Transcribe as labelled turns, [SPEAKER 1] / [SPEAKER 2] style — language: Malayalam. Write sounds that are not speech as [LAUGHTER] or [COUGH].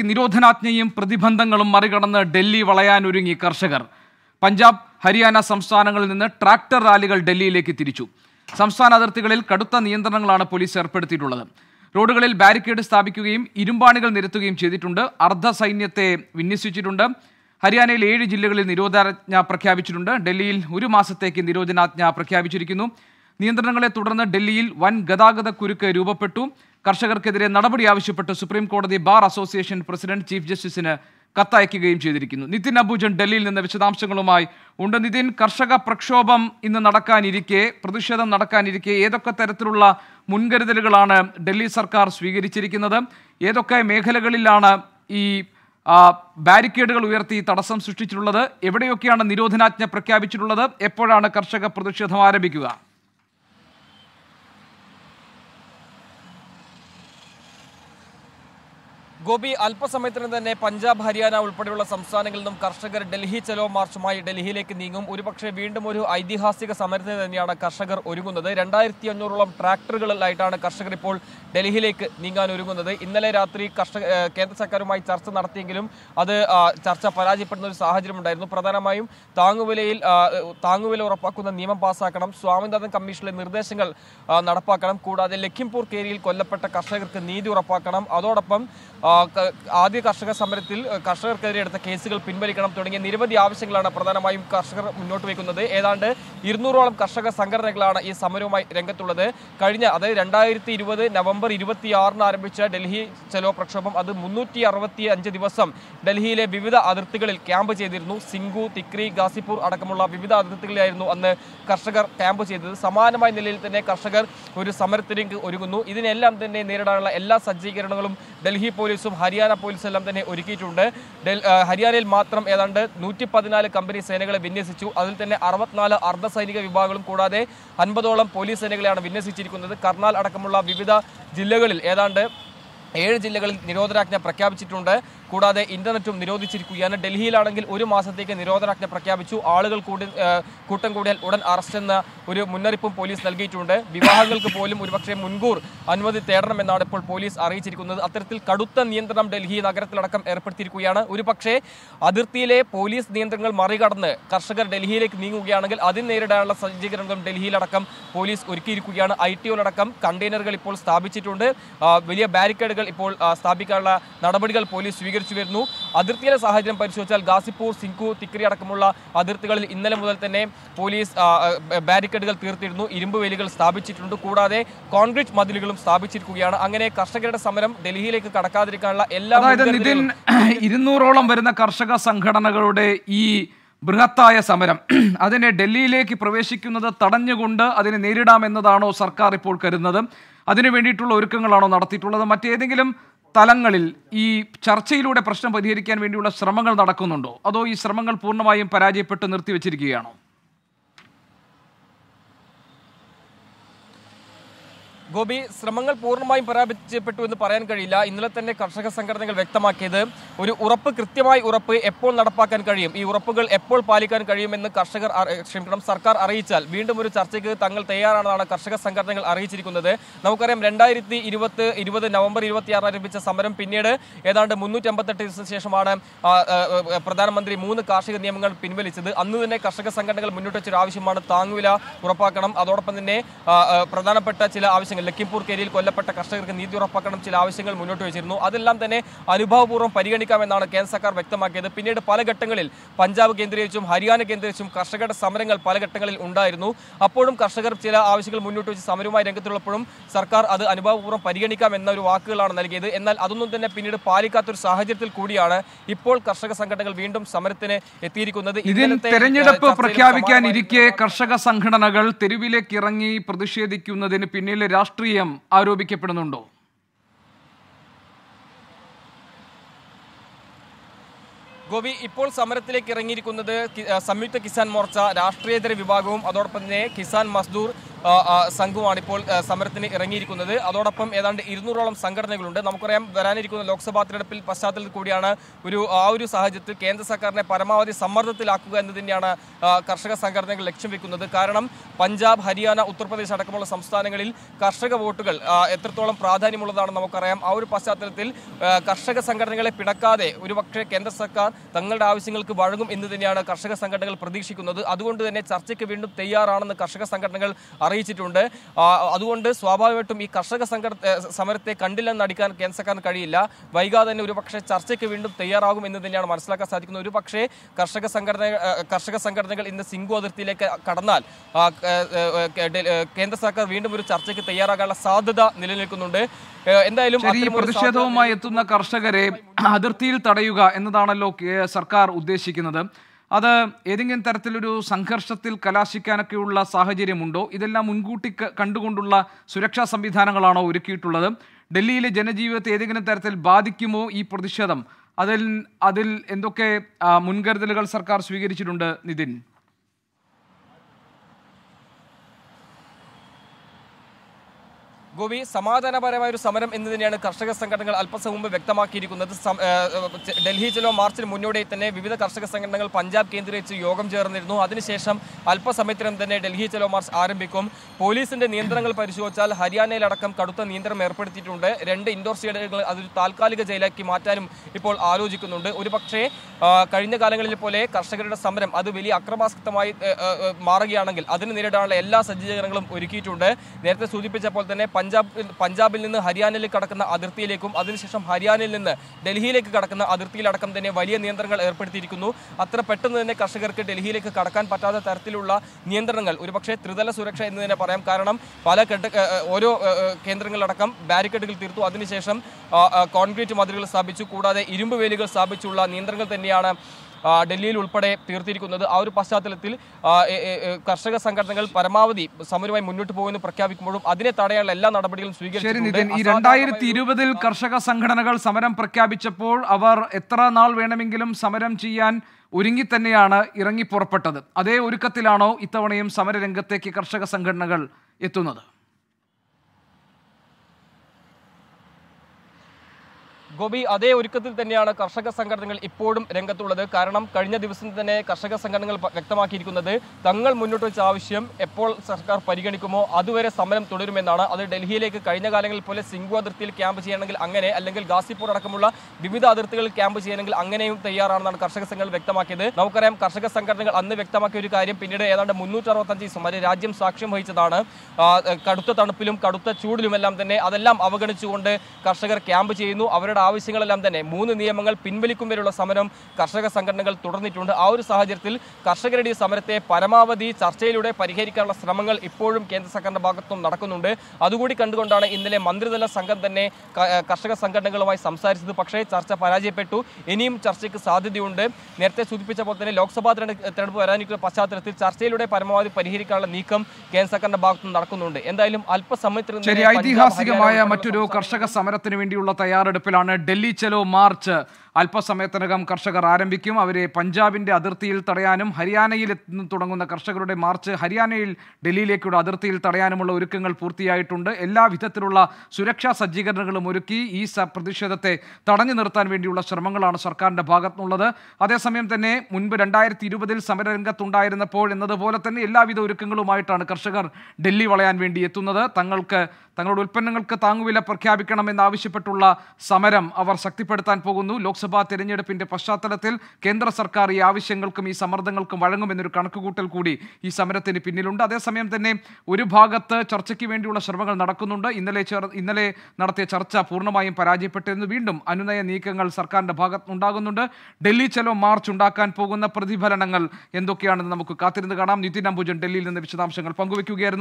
[SPEAKER 1] ഈ നിരോധനാജ്ഞയും പ്രതിബന്ധങ്ങളും മറികടന്ന് ഡൽഹി വളയാനൊരുങ്ങി കർഷകർ പഞ്ചാബ് ഹരിയാന സംസ്ഥാനങ്ങളിൽ നിന്ന് ട്രാക്ടർ റാലികൾ ഡൽഹിയിലേക്ക് തിരിച്ചു സംസ്ഥാന അതിർത്തികളിൽ കടുത്ത നിയന്ത്രണങ്ങളാണ് പോലീസ് ഏർപ്പെടുത്തിയിട്ടുള്ളത് റോഡുകളിൽ ബാരിക്കേഡ് സ്ഥാപിക്കുകയും ഇരുമ്പാണികൾ നിരത്തുകയും ചെയ്തിട്ടുണ്ട് അർദ്ധ സൈന്യത്തെ വിന്യസിച്ചിട്ടുണ്ട് ഹരിയാനയിൽ ഏഴ് ജില്ലകളിൽ നിരോധനാജ്ഞ പ്രഖ്യാപിച്ചിട്ടുണ്ട് ഡൽഹിയിൽ ഒരു മാസത്തേക്ക് നിരോധനാജ്ഞ പ്രഖ്യാപിച്ചിരിക്കുന്നു നിയന്ത്രണങ്ങളെ തുടർന്ന് ഡൽഹിയിൽ വൻ ഗതാഗത കുരുക്ക് രൂപപ്പെട്ടു കർഷകർക്കെതിരെ നടപടി ആവശ്യപ്പെട്ട് സുപ്രീം കോടതി ബാർ അസോസിയേഷൻ പ്രസിഡന്റ് ചീഫ് ജസ്റ്റിസിന് കത്തയക്കുകയും ചെയ്തിരിക്കുന്നു നിതിൻ അബൂജൻ ഡൽഹിയിൽ നിന്ന് വിശദാംശങ്ങളുമായി ഉണ്ട് നിതിൻ കർഷക പ്രക്ഷോഭം ഇന്ന് നടക്കാനിരിക്കെ പ്രതിഷേധം നടക്കാനിരിക്കെ ഏതൊക്കെ തരത്തിലുള്ള മുൻകരുതലുകളാണ് ഡൽഹി സർക്കാർ സ്വീകരിച്ചിരിക്കുന്നത് ഏതൊക്കെ മേഖലകളിലാണ് ഈ ബാരിക്കേഡുകൾ ഉയർത്തി തടസ്സം സൃഷ്ടിച്ചിട്ടുള്ളത് എവിടെയൊക്കെയാണ് നിരോധനാജ്ഞ പ്രഖ്യാപിച്ചിട്ടുള്ളത് എപ്പോഴാണ് കർഷക പ്രതിഷേധം ആരംഭിക്കുക
[SPEAKER 2] ഗോപി അല്പസമയത്തിന് തന്നെ പഞ്ചാബ് ഹരിയാന ഉൾപ്പെടെയുള്ള സംസ്ഥാനങ്ങളിൽ നിന്നും കർഷകർ ഡൽഹി ചലോ മാർച്ചുമായി ഡൽഹിയിലേക്ക് നീങ്ങും ഒരുപക്ഷെ വീണ്ടും ഒരു ഐതിഹാസിക സമരത്തിന് തന്നെയാണ് കർഷകർ ഒരുങ്ങുന്നത് രണ്ടായിരത്തി അഞ്ഞൂറോളം ട്രാക്ടറുകളിലായിട്ടാണ് കർഷകർ ഇപ്പോൾ ഡൽഹിയിലേക്ക് നീങ്ങാൻ ഒരുങ്ങുന്നത് ഇന്നലെ രാത്രി കർഷക കേന്ദ്ര സർക്കാരുമായി ചർച്ച നടത്തിയെങ്കിലും അത് ചർച്ച പരാജയപ്പെടുന്ന ഒരു സാഹചര്യം ഉണ്ടായിരുന്നു പ്രധാനമായും താങ്ങുവിലയിൽ താങ്ങുവില ഉറപ്പാക്കുന്ന നിയമം പാസാക്കണം സ്വാമിനാഥൻ കമ്മീഷനിലെ നിർദ്ദേശങ്ങൾ നടപ്പാക്കണം കൂടാതെ ലഖിംപൂർ കേരിയിൽ കൊല്ലപ്പെട്ട കർഷകർക്ക് നീതി ഉറപ്പാക്കണം അതോടൊപ്പം ആദ്യ കർഷക സമരത്തിൽ കർഷകർക്കെതിരെ എടുത്ത കേസുകൾ പിൻവലിക്കണം തുടങ്ങിയ നിരവധി ആവശ്യങ്ങളാണ് പ്രധാനമായും കർഷകർ മുന്നോട്ട് വയ്ക്കുന്നത് ഏതാണ്ട് ഇരുന്നൂറോളം കർഷക സംഘടനകളാണ് ഈ സമരവുമായി രംഗത്തുള്ളത് കഴിഞ്ഞ അതായത് രണ്ടായിരത്തി ഇരുപത് നവംബർ ഇരുപത്തിയാറിന് ആരംഭിച്ച ഡൽഹി ചെലോ പ്രക്ഷോഭം അത് മുന്നൂറ്റി അറുപത്തി അഞ്ച് ദിവസം ഡൽഹിയിലെ വിവിധ അതിർത്തികളിൽ ക്യാമ്പ് ചെയ്തിരുന്നു സിംഗു തിക്രി ഗാസിപ്പൂർ അടക്കമുള്ള വിവിധ അതിർത്തികളിലായിരുന്നു അന്ന് കർഷകർ ക്യാമ്പ് ചെയ്തത് സമാനമായ നിലയിൽ തന്നെ കർഷകർ ഒരു സമരത്തിലേക്ക് ഒരുങ്ങുന്നു ഇതിനെല്ലാം തന്നെ നേരിടാനുള്ള എല്ലാ സജ്ജീകരണങ്ങളും ഡൽഹി പോലീസ് പോലീസും ഹരിയാന പോലീസെല്ലാം തന്നെ ഒരുക്കിയിട്ടുണ്ട് ഹരിയാനയിൽ മാത്രം ഏതാണ്ട് നൂറ്റി കമ്പനി സേനകളെ വിന്യസിച്ചു അതിൽ തന്നെ അറുപത്തിനാല് അർദ്ധസൈനിക വിഭാഗങ്ങളും കൂടാതെ അൻപതോളം പോലീസ് സേനകളെയാണ് വിന്യസിച്ചിരിക്കുന്നത് കർണാൽ അടക്കമുള്ള വിവിധ ജില്ലകളിൽ ഏതാണ്ട് ഏഴ് ജില്ലകളിൽ നിരോധനാജ്ഞ പ്രഖ്യാപിച്ചിട്ടുണ്ട് കൂടാതെ ഇന്റർനെറ്റും നിരോധിച്ചിരിക്കുകയാണ് ഡൽഹിയിലാണെങ്കിൽ ഒരു മാസത്തേക്ക് നിരോധനാജ്ഞ പ്രഖ്യാപിച്ചു ആളുകൾ കൂടി കൂട്ടം കൂടിയാൽ ഉടൻ അറസ്റ്റ് എന്ന ഒരു മുന്നറിയിപ്പും പോലീസ് നൽകിയിട്ടുണ്ട് വിവാഹങ്ങൾക്ക് പോലും ഒരുപക്ഷെ മുൻകൂർ അനുമതി തേടണമെന്നാണ് ഇപ്പോൾ പോലീസ് അറിയിച്ചിരിക്കുന്നത് അത്തരത്തിൽ കടുത്ത നിയന്ത്രണം ഡൽഹി നഗരത്തിലടക്കം ഏർപ്പെടുത്തിയിരിക്കുകയാണ് ഒരുപക്ഷെ അതിർത്തിയിലെ പോലീസ് നിയന്ത്രണങ്ങൾ മറികടന്ന് കർഷകർ ഡൽഹിയിലേക്ക് നീങ്ങുകയാണെങ്കിൽ അതിന് നേരിടാനുള്ള സജ്ജീകരണങ്ങളും ഡൽഹിയിലടക്കം പോലീസ് ഒരുക്കിയിരിക്കുകയാണ് ഐ ടി ഒയിലടക്കം കണ്ടെയ്നറുകൾ ഇപ്പോൾ സ്ഥാപിച്ചിട്ടുണ്ട് വലിയ ബാരിക്കേഡുകൾ ഇപ്പോൾ സ്ഥാപിക്കാനുള്ള നടപടികൾ പോലീസ് സ്വീകരിച്ചു സ്വീകരിച്ചു വരുന്നു അതിർത്തിയിലെ സാഹചര്യം പരിശോധിച്ചാൽ ഗാസിപ്പൂർ സിങ്കു തിക്രി അടക്കമുള്ള അതിർത്തികളിൽ ഇന്നലെ മുതൽ തന്നെ പോലീസ് ബാരിക്കേഡുകൾ തീർത്തിരുന്നു ഇരുമ്പ് വേലികൾ സ്ഥാപിച്ചിട്ടുണ്ട് കൂടാതെ കോൺക്രീറ്റ് മതിലുകളും സ്ഥാപിച്ചിരിക്കുകയാണ് അങ്ങനെ കർഷകരുടെ സമരം ഡൽഹിയിലേക്ക് കടക്കാതിരിക്കാനുള്ള എല്ലാ [CLEARS THROAT]
[SPEAKER 1] ഇരുന്നൂറോളം വരുന്ന കർഷക സംഘടനകളുടെ ഈ ബൃഹത്തായ സമരം [CLEARS THROAT] അതിനെ ഡൽഹിയിലേക്ക് പ്രവേശിക്കുന്നത് തടഞ്ഞുകൊണ്ട് അതിനെ നേരിടാമെന്നതാണോ സർക്കാർ ഇപ്പോൾ കരുതുന്നത് അതിനു വേണ്ടിയിട്ടുള്ള ഒരുക്കങ്ങളാണോ നടത്തിയിട്ടുള്ളത് മറ്റേതെങ്കിലും തലങ്ങളിൽ ഈ ചർച്ചയിലൂടെ പ്രശ്നം പരിഹരിക്കാൻ വേണ്ടിയുള്ള ശ്രമങ്ങൾ നടക്കുന്നുണ്ടോ അതോ ഈ ശ്രമങ്ങൾ പൂർണ്ണമായും പരാജയപ്പെട്ട് നിർത്തിവെച്ചിരിക്കുകയാണോ
[SPEAKER 2] ഗോപി ശ്രമങ്ങൾ പൂർണ്ണമായും പരാജയപ്പെട്ടു എന്ന് പറയാൻ കഴിയില്ല ഇന്നലെ തന്നെ കർഷക സംഘടനകൾ വ്യക്തമാക്കിയത് ഒരു ഉറപ്പ് കൃത്യമായി ഉറപ്പ് എപ്പോൾ നടപ്പാക്കാൻ കഴിയും ഈ ഉറപ്പുകൾ എപ്പോൾ പാലിക്കാൻ കഴിയുമെന്ന് കർഷകർ ക്ഷമിക്കണം സർക്കാർ അറിയിച്ചാൽ വീണ്ടും ഒരു ചർച്ചയ്ക്ക് തങ്ങൾ തയ്യാറാണെന്നാണ് കർഷക സംഘടനകൾ അറിയിച്ചിരിക്കുന്നത് നമുക്കറിയാം രണ്ടായിരത്തി ഇരുപത് ഇരുപത് നവംബർ ഇരുപത്തിയാറ് ആരംഭിച്ച സമരം പിന്നീട് ഏതാണ്ട് മുന്നൂറ്റി അമ്പത്തെട്ട് ദിവസത്തിന് ശേഷമാണ് പ്രധാനമന്ത്രി മൂന്ന് കാർഷിക നിയമങ്ങൾ പിൻവലിച്ചത് അന്ന് തന്നെ കർഷക സംഘടനകൾ മുന്നോട്ട് വെച്ചൊരു ആവശ്യമാണ് താങ്ങുവില ഉറപ്പാക്കണം അതോടൊപ്പം തന്നെ പ്രധാനപ്പെട്ട ചില ആവശ്യങ്ങൾ ലക്കിംപൂർ കേരിയിൽ കൊല്ലപ്പെട്ട കർഷകർക്ക് നീതി ഉറപ്പാക്കണം ചില ആവശ്യങ്ങൾ മുന്നോട്ട് വെച്ചിരുന്നു അതെല്ലാം തന്നെ അനുഭവപൂർവ്വം പരിഗണിക്കാമെന്നാണ് കേന്ദ്ര സർക്കാർ വ്യക്തമാക്കിയത് പിന്നീട് പല ഘട്ടങ്ങളിൽ പഞ്ചാബ് കേന്ദ്രീകരിച്ചും ഹരിയാന കേന്ദ്രീകരിച്ചും കർഷകരുടെ സമരങ്ങൾ പല ഘട്ടങ്ങളിൽ ഉണ്ടായിരുന്നു അപ്പോഴും കർഷകർ ചില ആവശ്യങ്ങൾ മുന്നോട്ട് വെച്ച് സമരവുമായി രംഗത്തുള്ളപ്പോഴും സർക്കാർ അത് അനുഭവപൂർവ്വം പരിഗണിക്കാം ഒരു വാക്കുകളാണ് നൽകിയത് എന്നാൽ അതൊന്നും തന്നെ പിന്നീട് പാലിക്കാത്തൊരു സാഹചര്യത്തിൽ കൂടിയാണ് ഇപ്പോൾ കർഷക സംഘടനകൾ വീണ്ടും സമരത്തിന് എത്തിയിരിക്കുന്നത് ഇതിൽ തെരഞ്ഞെടുപ്പ് പ്രഖ്യാപിക്കാൻ
[SPEAKER 1] കർഷക സംഘടനകൾ തെരുവിലേക്ക് ഇറങ്ങി പ്രതിഷേധിക്കുന്നതിന് പിന്നിലെ രാഷ്ട്രീയ രാഷ്ട്രീയം ആരോപിക്കപ്പെടുന്നുണ്ടോ
[SPEAKER 2] ഗോപി ഇപ്പോൾ സമരത്തിലേക്ക് ഇറങ്ങിയിരിക്കുന്നത് സംയുക്ത കിസാൻ മോർച്ച രാഷ്ട്രീയേതര വിഭാഗവും അതോടൊപ്പം തന്നെ കിസാൻ മസ്ദൂർ സംഘമാണിപ്പോൾ ഇപ്പോൾ സമരത്തിന് ഇറങ്ങിയിരിക്കുന്നത് അതോടൊപ്പം ഏതാണ്ട് ഇരുന്നൂറോളം സംഘടനകളുണ്ട് നമുക്കറിയാം വരാനിരിക്കുന്ന ലോക്സഭാ തെരഞ്ഞെടുപ്പിൽ പശ്ചാത്തലത്തിൽ കൂടിയാണ് ഒരു ആ ഒരു സാഹചര്യത്തിൽ കേന്ദ്ര സർക്കാരിനെ പരമാവധി സമ്മർദ്ദത്തിലാക്കുക എന്ന് തന്നെയാണ് കർഷക സംഘടനകൾ ലക്ഷ്യം വെക്കുന്നത് കാരണം പഞ്ചാബ് ഹരിയാന ഉത്തർപ്രദേശ് അടക്കമുള്ള സംസ്ഥാനങ്ങളിൽ കർഷക വോട്ടുകൾ എത്രത്തോളം പ്രാധാന്യമുള്ളതാണ് നമുക്കറിയാം ആ ഒരു പശ്ചാത്തലത്തിൽ കർഷക സംഘടനകളെ പിടക്കാതെ ഒരുപക്ഷെ കേന്ദ്ര സർക്കാർ തങ്ങളുടെ ആവശ്യങ്ങൾക്ക് വഴങ്ങും എന്ന് തന്നെയാണ് കർഷക സംഘടനകൾ പ്രതീക്ഷിക്കുന്നത് അതുകൊണ്ട് തന്നെ ചർച്ചയ്ക്ക് വീണ്ടും തയ്യാറാണെന്ന് കർഷക സംഘടനകൾ അറിയിച്ചിട്ടുണ്ട് അതുകൊണ്ട് സ്വാഭാവികമായിട്ടും ഈ കർഷക സംഘ സമരത്തെ കണ്ടില്ലെന്ന് അടിക്കാൻ കേന്ദ്ര സർക്കാരിന് കഴിയില്ല വൈകാതെ തന്നെ ഒരുപക്ഷെ ചർച്ചയ്ക്ക് വീണ്ടും തയ്യാറാകും എന്ന് തന്നെയാണ് മനസ്സിലാക്കാൻ സാധിക്കുന്നത് ഒരുപക്ഷേ കർഷക സംഘടന കർഷക സംഘടനകൾ ഇന്ന് സിംഗു അതിർത്തിയിലേക്ക് കടന്നാൽ കേന്ദ്ര സർക്കാർ വീണ്ടും ഒരു ചർച്ചയ്ക്ക് തയ്യാറാകാനുള്ള സാധ്യത നിലനിൽക്കുന്നുണ്ട് എന്തായാലും ഈ പ്രതിഷേധവുമായി
[SPEAKER 1] എത്തുന്ന കർഷകരെ അതിർത്തിയിൽ തടയുക എന്നതാണല്ലോ സർക്കാർ ഉദ്ദേശിക്കുന്നത് അത് ഏതെങ്കിലും തരത്തിലൊരു സംഘർഷത്തിൽ കലാശിക്കാനൊക്കെയുള്ള സാഹചര്യമുണ്ടോ ഇതെല്ലാം മുൻകൂട്ടി കണ്ടുകൊണ്ടുള്ള സുരക്ഷാ സംവിധാനങ്ങളാണോ ഒരുക്കിയിട്ടുള്ളത് ഡൽഹിയിലെ ജനജീവിതത്തെ ഏതെങ്കിലും തരത്തിൽ ബാധിക്കുമോ ഈ പ്രതിഷേധം അതിൽ അതിൽ എന്തൊക്കെ മുൻകരുതലുകൾ സർക്കാർ സ്വീകരിച്ചിട്ടുണ്ട് നിതിൻ
[SPEAKER 2] ഗോവി സമാധാനപരമായ ഒരു സമരം എന്ന് തന്നെയാണ് കർഷക സംഘടനകൾ അല്പസം മുമ്പ് വ്യക്തമാക്കിയിരിക്കുന്നത് ഡൽഹി ചെലോ മാർച്ചിന് മുന്നോടിയായി തന്നെ വിവിധ കർഷക സംഘടനകൾ പഞ്ചാബ് കേന്ദ്രീകരിച്ച് യോഗം ചേർന്നിരുന്നു അതിനുശേഷം അല്പസമയത്തിനും തന്നെ ഡൽഹി ചെലോ മാർച്ച് ആരംഭിക്കും പോലീസിന്റെ നിയന്ത്രണങ്ങൾ പരിശോധിച്ചാൽ ഹരിയാനയിലടക്കം കടുത്ത നിയന്ത്രണം ഏർപ്പെടുത്തിയിട്ടുണ്ട് രണ്ട് ഇൻഡോർ സ്റ്റേഡിയങ്ങൾ അതൊരു താൽക്കാലിക ജയിലാക്കി മാറ്റാനും ഇപ്പോൾ ആലോചിക്കുന്നുണ്ട് ഒരുപക്ഷേ കഴിഞ്ഞ കാലങ്ങളിൽ പോലെ കർഷകരുടെ സമരം അത് വലിയ അക്രമാസക്തമായി മാറുകയാണെങ്കിൽ അതിന് നേരിടാനുള്ള എല്ലാ സജ്ജീകരണങ്ങളും ഒരുക്കിയിട്ടുണ്ട് നേരത്തെ സൂചിപ്പിച്ചപ്പോൾ തന്നെ പഞ്ചാബ് പഞ്ചാബിൽ നിന്ന് ഹരിയാനയിലേക്ക് കടക്കുന്ന അതിർത്തിയിലേക്കും അതിനുശേഷം ഹരിയാനയിൽ നിന്ന് ഡൽഹിയിലേക്ക് കടക്കുന്ന അതിർത്തിയിലടക്കം തന്നെ വലിയ നിയന്ത്രണങ്ങൾ ഏർപ്പെടുത്തിയിരിക്കുന്നു അത്ര പെട്ടെന്ന് തന്നെ കർഷകർക്ക് ഡൽഹിയിലേക്ക് കടക്കാൻ പറ്റാത്ത തരത്തിലുള്ള നിയന്ത്രണങ്ങൾ ഒരുപക്ഷെ ത്രിതല സുരക്ഷ എന്ന് തന്നെ പറയാം കാരണം പല കെട്ട ഓരോ കേന്ദ്രങ്ങളടക്കം ബാരിക്കേഡുകൾ തീർത്തു അതിനുശേഷം കോൺക്രീറ്റ് മതിലുകൾ സ്ഥാപിച്ചു കൂടാതെ ഇരുമ്പ് വേലികൾ സ്ഥാപിച്ചുള്ള നിയന്ത്രണങ്ങൾ തന്നെയാണ് ഡൽഹിയിൽ ഉൾപ്പെടെ തീർത്തിരിക്കുന്നത് ആ ഒരു പശ്ചാത്തലത്തിൽ കർഷക സംഘടനകൾ പരമാവധി സമരമായി മുന്നോട്ട് പോകുമെന്ന് പ്രഖ്യാപിക്കുമ്പോഴും അതിനെ തടയാനുള്ള എല്ലാ നടപടികളും സ്വീകരിച്ചു രണ്ടായിരത്തി
[SPEAKER 1] ഇരുപതിൽ കർഷക സംഘടനകൾ സമരം പ്രഖ്യാപിച്ചപ്പോൾ അവർ എത്ര നാൾ വേണമെങ്കിലും സമരം ചെയ്യാൻ ഒരുങ്ങി തന്നെയാണ് ഇറങ്ങി പുറപ്പെട്ടത് അതേ ഒരുക്കത്തിലാണോ ഇത്തവണയും സമരരംഗത്തേക്ക് കർഷക സംഘടനകൾ എത്തുന്നത്
[SPEAKER 2] ഗോപി അതേ ഒരുക്കത്തിൽ തന്നെയാണ് കർഷക സംഘടനകൾ ഇപ്പോഴും രംഗത്തുള്ളത് കാരണം കഴിഞ്ഞ ദിവസം തന്നെ കർഷക സംഘടനകൾ വ്യക്തമാക്കിയിരിക്കുന്നത് തങ്ങൾ മുന്നോട്ട് വെച്ച ആവശ്യം എപ്പോൾ സർക്കാർ പരിഗണിക്കുമോ അതുവരെ സമരം തുടരുമെന്നാണ് അത് ഡൽഹിയിലേക്ക് കഴിഞ്ഞ കാലങ്ങളിൽ പോലെ സിംഗു അതിർത്തിയിൽ ക്യാമ്പ് ചെയ്യണമെങ്കിൽ അങ്ങനെ അല്ലെങ്കിൽ ഗാസിപ്പൂർ അടക്കമുള്ള വിവിധ അതിർത്തികളിൽ ക്യാമ്പ് ചെയ്യണമെങ്കിൽ അങ്ങനെയും തയ്യാറാണെന്നാണ് കർഷക സംഘടനകൾ വ്യക്തമാക്കിയത് നമുക്കറിയാം കർഷക സംഘടനകൾ അന്ന് വ്യക്തമാക്കിയ ഒരു കാര്യം പിന്നീട് ഏതാണ്ട് മുന്നൂറ്ററുപത്തഞ്ച് ദിവസം വരെ രാജ്യം സാക്ഷ്യം വഹിച്ചതാണ് കടുത്ത തണുപ്പിലും കടുത്ത ചൂടിലുമെല്ലാം തന്നെ അതെല്ലാം അവഗണിച്ചുകൊണ്ട് കർഷകർ ക്യാമ്പ് ചെയ്യുന്നു അവരുടെ ആവശ്യങ്ങളെല്ലാം തന്നെ മൂന്ന് നിയമങ്ങൾ പിൻവലിക്കും വരെയുള്ള സമരം കർഷക സംഘടനകൾ തുടർന്നിട്ടുണ്ട് ആ ഒരു സാഹചര്യത്തിൽ കർഷകരുടെ സമരത്തെ പരമാവധി ചർച്ചയിലൂടെ പരിഹരിക്കാനുള്ള ശ്രമങ്ങൾ ഇപ്പോഴും കേന്ദ്ര സർക്കാരിൻ്റെ ഭാഗത്തും നടക്കുന്നുണ്ട് അതുകൂടി കണ്ടുകൊണ്ടാണ് ഇന്നലെ മന്ത്രിതല സംഘം തന്നെ കർഷക സംഘടനകളുമായി സംസാരിച്ചത് പക്ഷേ ചർച്ച പരാജയപ്പെട്ടു ഇനിയും ചർച്ചയ്ക്ക് സാധ്യതയുണ്ട് നേരത്തെ സൂചിപ്പിച്ച പോലെ തന്നെ ലോക്സഭാ തെരഞ്ഞെടുപ്പ് വരാനിരിക്കുന്ന പശ്ചാത്തലത്തിൽ ചർച്ചയിലൂടെ പരമാവധി പരിഹരിക്കാനുള്ള നീക്കം കേന്ദ്ര സർക്കാരിൻ്റെ ഭാഗത്തും നടക്കുന്നുണ്ട് എന്തായാലും അല്പസമയത്തിന് ഐതിഹാസികമായ
[SPEAKER 1] മറ്റൊരു കർഷക സമരത്തിന് വേണ്ടിയുള്ള തയ്യാറെടുപ്പിലാണ് ഡൽഹി ചലോ മാർച്ച് അല്പസമയത്തിനകം കർഷകർ ആരംഭിക്കും അവരെ പഞ്ചാബിൻ്റെ അതിർത്തിയിൽ തടയാനും ഹരിയാനയിൽ തുടങ്ങുന്ന കർഷകരുടെ മാർച്ച് ഹരിയാനയിൽ ഡൽഹിയിലേക്കുള്ള അതിർത്തിയിൽ തടയാനുമുള്ള ഒരുക്കങ്ങൾ പൂർത്തിയായിട്ടുണ്ട് എല്ലാ വിധത്തിലുള്ള സുരക്ഷാ സജ്ജീകരണങ്ങളും ഒരുക്കി ഈ പ്രതിഷേധത്തെ തടഞ്ഞു നിർത്താൻ വേണ്ടിയുള്ള ശ്രമങ്ങളാണ് സർക്കാരിൻ്റെ ഭാഗത്തുനിന്നുള്ളത് അതേസമയം തന്നെ മുൻപ് രണ്ടായിരത്തി ഇരുപതിൽ സമരരംഗത്തുണ്ടായിരുന്നപ്പോൾ എന്നതുപോലെ തന്നെ എല്ലാവിധ ഒരുക്കങ്ങളുമായിട്ടാണ് കർഷകർ ഡൽഹി വളയാൻ വേണ്ടി എത്തുന്നത് തങ്ങൾക്ക് തങ്ങളുടെ ഉൽപ്പന്നങ്ങൾക്ക് താങ്ങുവില പ്രഖ്യാപിക്കണമെന്നാവശ്യപ്പെട്ടുള്ള സമരം അവർ ശക്തിപ്പെടുത്താൻ പോകുന്നു ലോക്സഭാ തെരഞ്ഞെടുപ്പിന്റെ പശ്ചാത്തലത്തിൽ കേന്ദ്ര സർക്കാർ ഈ ആവശ്യങ്ങൾക്കും ഈ സമ്മർദ്ദങ്ങൾക്കും വഴങ്ങുമെന്നൊരു കണക്കുകൂട്ടൽ കൂടി ഈ സമരത്തിന് പിന്നിലുണ്ട് അതേസമയം തന്നെ ഒരു ഭാഗത്ത് ചർച്ചയ്ക്ക് വേണ്ടിയുള്ള ശ്രമങ്ങൾ നടക്കുന്നുണ്ട് ഇന്നലെ ഇന്നലെ നടത്തിയ ചർച്ച പൂർണ്ണമായും പരാജയപ്പെട്ടിരുന്നു വീണ്ടും അനുനയ നീക്കങ്ങൾ സർക്കാരിന്റെ ഭാഗത്ത് ഉണ്ടാകുന്നുണ്ട് ഡൽഹി ചെലവ് മാർച്ച് ഉണ്ടാക്കാൻ പോകുന്ന പ്രതിഫലനങ്ങൾ എന്തൊക്കെയാണെന്ന് നമുക്ക് കാത്തിരുന്ന് കാണാം നിതിൻ അംബുജൻ ഡൽഹിയിൽ നിന്ന് വിശദാംശങ്ങൾ പങ്കുവയ്ക്കുകയായിരുന്നു